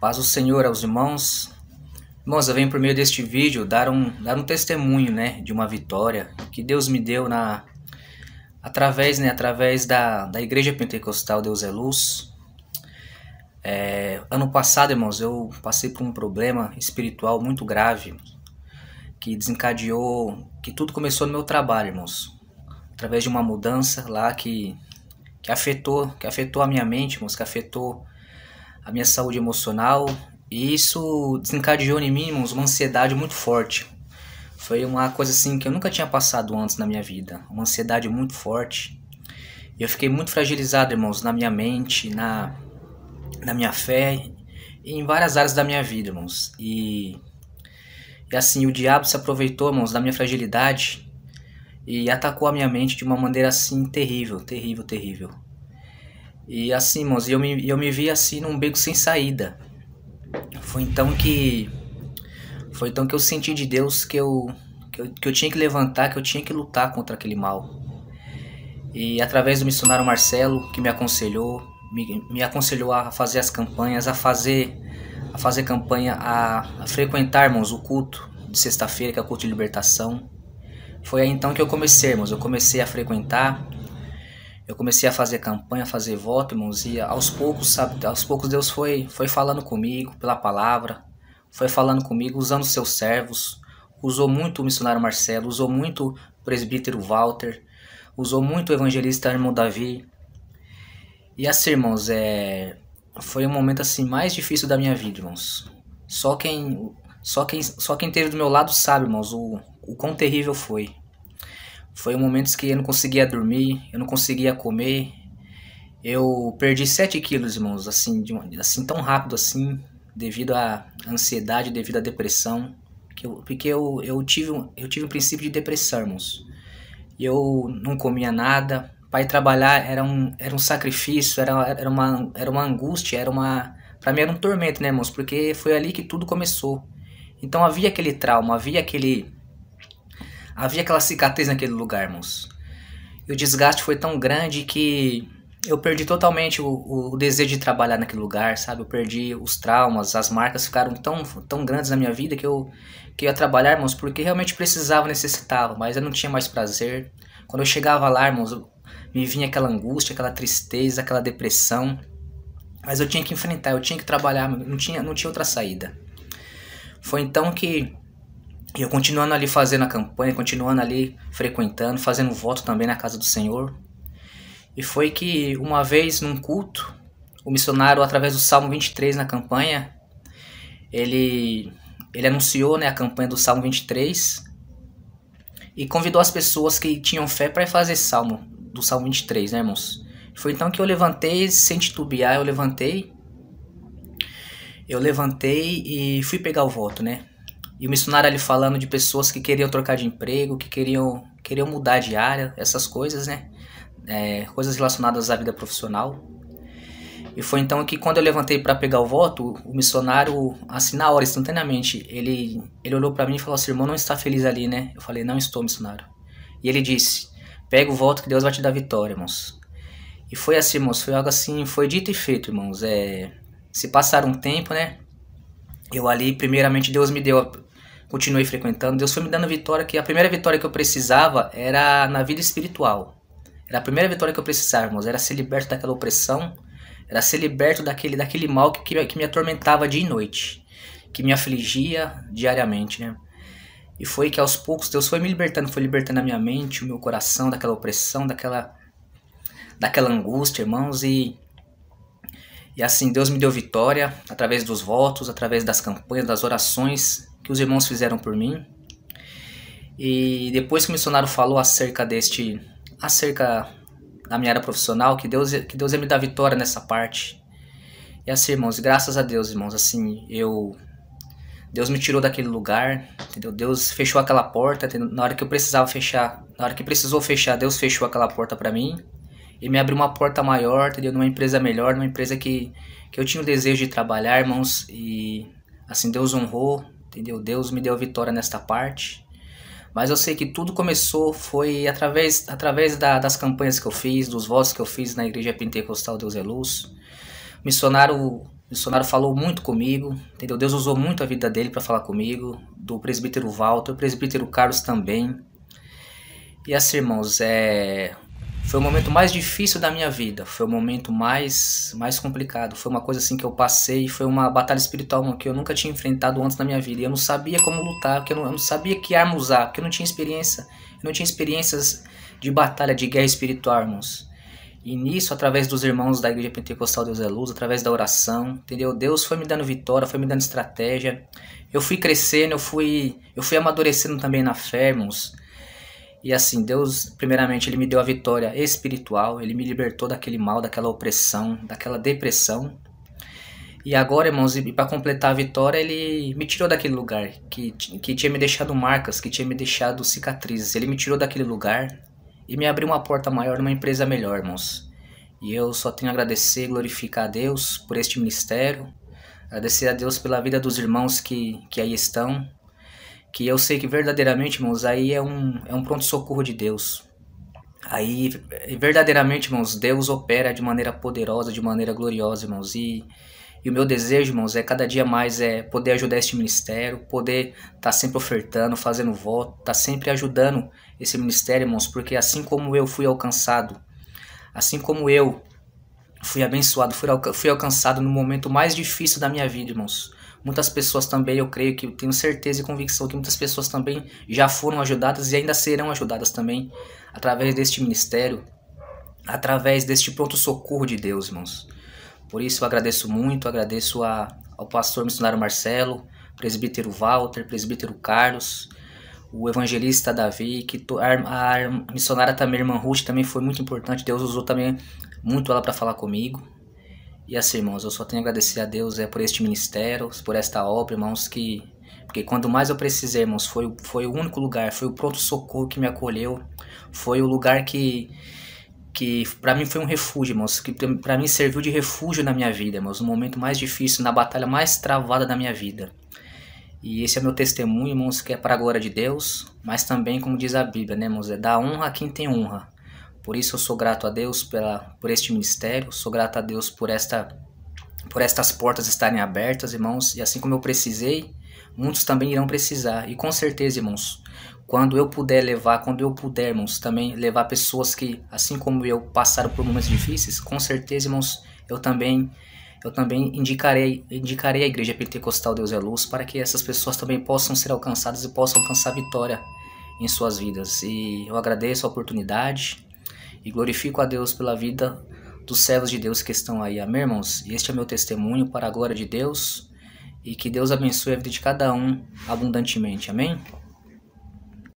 Paz o Senhor aos irmãos. Irmãos, eu venho por meio deste vídeo dar um, dar um testemunho, né, de uma vitória que Deus me deu na através, né, através da, da Igreja Pentecostal Deus é Luz. É, ano passado, irmãos, eu passei por um problema espiritual muito grave que desencadeou, que tudo começou no meu trabalho, irmãos. Através de uma mudança lá que, que afetou, que afetou a minha mente, irmãos, que afetou a minha saúde emocional. E isso desencadeou em mim, irmãos, uma ansiedade muito forte. Foi uma coisa assim que eu nunca tinha passado antes na minha vida. Uma ansiedade muito forte. E eu fiquei muito fragilizado, irmãos, na minha mente, na, na minha fé, em várias áreas da minha vida, irmãos. E, e assim, o diabo se aproveitou, irmãos, da minha fragilidade e atacou a minha mente de uma maneira assim terrível, terrível, terrível. E assim, irmãos, eu me, eu me vi assim num beco sem saída. Foi então que. Foi então que eu senti de Deus que eu, que eu, que eu tinha que levantar, que eu tinha que lutar contra aquele mal. E através do missionário Marcelo, que me aconselhou, me, me aconselhou a fazer as campanhas, a fazer a fazer campanha, a, a frequentar, irmãos, o culto de sexta-feira, que é o culto de libertação. Foi aí então que eu comecei, irmãos. Eu comecei a frequentar, eu comecei a fazer campanha, a fazer voto, irmãos, e aos poucos, sabe, aos poucos Deus foi, foi falando comigo pela palavra, foi falando comigo usando seus servos, usou muito o missionário Marcelo, usou muito o presbítero Walter, usou muito o evangelista irmão Davi. E assim, irmãos, é, foi um momento assim mais difícil da minha vida, irmãos. Só quem só quem só quem teve do meu lado sabe, irmãos, o, o quão terrível foi. Foi momentos que eu não conseguia dormir, eu não conseguia comer. Eu perdi 7 quilos, irmãos, assim, de, assim tão rápido assim, devido à ansiedade, devido à depressão. Que eu, porque eu, eu, tive, eu tive um princípio de depressão, irmãos. Eu não comia nada. Para ir trabalhar era um, era um sacrifício, era, era, uma, era uma angústia, era uma. Para mim era um tormento, né, irmãos? Porque foi ali que tudo começou. Então havia aquele trauma, havia aquele Havia aquela cicatriz naquele lugar, moço. E o desgaste foi tão grande que eu perdi totalmente o, o, desejo de trabalhar naquele lugar, sabe? Eu perdi os traumas, as marcas ficaram tão, tão grandes na minha vida que eu, que eu ia trabalhar, irmãos, porque realmente precisava, necessitava, mas eu não tinha mais prazer. Quando eu chegava lá, irmãos, me vinha aquela angústia, aquela tristeza, aquela depressão. Mas eu tinha que enfrentar, eu tinha que trabalhar, não tinha, não tinha outra saída. Foi então que e eu continuando ali fazendo a campanha, continuando ali frequentando, fazendo voto também na casa do Senhor. E foi que uma vez num culto, o missionário através do Salmo 23 na campanha, ele ele anunciou, né, a campanha do Salmo 23 e convidou as pessoas que tinham fé para fazer salmo do Salmo 23, né, irmãos? Foi então que eu levantei, sem titubear, eu levantei. Eu levantei e fui pegar o voto, né? E o missionário ali falando de pessoas que queriam trocar de emprego, que queriam, queriam mudar de área, essas coisas, né? É, coisas relacionadas à vida profissional. E foi então que quando eu levantei para pegar o voto, o missionário, assim na hora, instantaneamente, ele, ele olhou para mim e falou assim, irmão, não está feliz ali, né? Eu falei, não estou, missionário. E ele disse, pega o voto que Deus vai te dar vitória, irmãos. E foi assim, irmãos, foi algo assim, foi dito e feito, irmãos. É, se passaram um tempo, né? Eu ali, primeiramente, Deus me deu continuei frequentando. Deus foi me dando vitória que a primeira vitória que eu precisava era na vida espiritual. Era a primeira vitória que eu precisava, irmãos. Era ser liberto daquela opressão, era ser liberto daquele, daquele mal que, que, me atormentava dia e noite, que me afligia diariamente, né? E foi que aos poucos Deus foi me libertando, foi libertando a minha mente, o meu coração daquela opressão, daquela daquela angústia, irmãos, e e assim Deus me deu vitória através dos votos, através das campanhas, das orações que os irmãos fizeram por mim. E depois que o missionário falou acerca deste, acerca da minha área profissional, que Deus, que Deus me dá vitória nessa parte. E assim, irmãos, graças a Deus, irmãos, assim, eu Deus me tirou daquele lugar, entendeu? Deus fechou aquela porta, entendeu? na hora que eu precisava fechar, na hora que precisou fechar, Deus fechou aquela porta para mim e me abriu uma porta maior, entendeu? Numa empresa melhor, numa empresa que, que eu tinha o desejo de trabalhar, irmãos, e assim Deus honrou, entendeu? Deus me deu vitória nesta parte. Mas eu sei que tudo começou foi através, através da, das campanhas que eu fiz, dos votos que eu fiz na Igreja Pentecostal Deus é Luz. O missionário, missionário falou muito comigo, entendeu? Deus usou muito a vida dele para falar comigo, do presbítero Walter, o presbítero Carlos também. E assim, irmãos, é, foi o momento mais difícil da minha vida, foi o momento mais mais complicado, foi uma coisa assim que eu passei, foi uma batalha espiritual que eu nunca tinha enfrentado antes na minha vida. E eu não sabia como lutar, porque eu não, eu não sabia que arma usar, porque eu não tinha experiência, eu não tinha experiências de batalha, de guerra espiritual, irmãos. E nisso, através dos irmãos da Igreja Pentecostal Deus é Luz, através da oração, entendeu? Deus foi me dando vitória, foi me dando estratégia. Eu fui crescendo, eu fui, eu fui amadurecendo também na fé, irmãos. E assim, Deus, primeiramente, ele me deu a vitória espiritual, ele me libertou daquele mal, daquela opressão, daquela depressão. E agora, irmãos, e para completar a vitória, ele me tirou daquele lugar que, que tinha me deixado marcas, que tinha me deixado cicatrizes. Ele me tirou daquele lugar e me abriu uma porta maior numa empresa melhor, irmãos. E eu só tenho a agradecer, glorificar a Deus por este ministério, agradecer a Deus pela vida dos irmãos que, que aí estão, que eu sei que verdadeiramente, irmãos, aí é um, é um pronto-socorro de Deus. Aí, verdadeiramente, irmãos, Deus opera de maneira poderosa, de maneira gloriosa, irmãos. E, e o meu desejo, irmãos, é cada dia mais é poder ajudar este ministério, poder estar tá sempre ofertando, fazendo voto, estar tá sempre ajudando esse ministério, irmãos, porque assim como eu fui alcançado, assim como eu fui abençoado, fui, alca fui alcançado no momento mais difícil da minha vida, irmãos. Muitas pessoas também, eu creio que eu tenho certeza e convicção que muitas pessoas também já foram ajudadas e ainda serão ajudadas também através deste ministério, através deste pronto socorro de Deus, irmãos. Por isso eu agradeço muito, agradeço a, ao pastor missionário Marcelo, presbítero Walter, presbítero Carlos, o evangelista Davi, que a, a missionária também, a irmã Ruth, também foi muito importante. Deus usou também muito ela para falar comigo. E assim, irmãos, eu só tenho a agradecer a Deus é, por este ministério, por esta obra, irmãos, que. Porque quando mais eu precisei, irmãos, foi, foi o único lugar, foi o pronto-socorro que me acolheu, foi o lugar que. Que para mim foi um refúgio, irmãos, que para mim serviu de refúgio na minha vida, irmãos, no momento mais difícil, na batalha mais travada da minha vida. E esse é meu testemunho, irmãos, que é para a glória de Deus, mas também, como diz a Bíblia, né, irmãos, é dar honra a quem tem honra. Por isso eu sou grato a Deus pela, por este ministério, sou grato a Deus por esta por estas portas estarem abertas, irmãos, e assim como eu precisei, muitos também irão precisar. E com certeza, irmãos, quando eu puder levar, quando eu puder, irmãos, também levar pessoas que, assim como eu, passaram por momentos difíceis, com certeza, irmãos, eu também eu também indicarei, indicarei a Igreja Pentecostal Deus é Luz para que essas pessoas também possam ser alcançadas e possam alcançar vitória em suas vidas. E eu agradeço a oportunidade e glorifico a Deus pela vida dos servos de Deus que estão aí. Amém, irmãos? Este é meu testemunho para a glória de Deus e que Deus abençoe a vida de cada um abundantemente. Amém?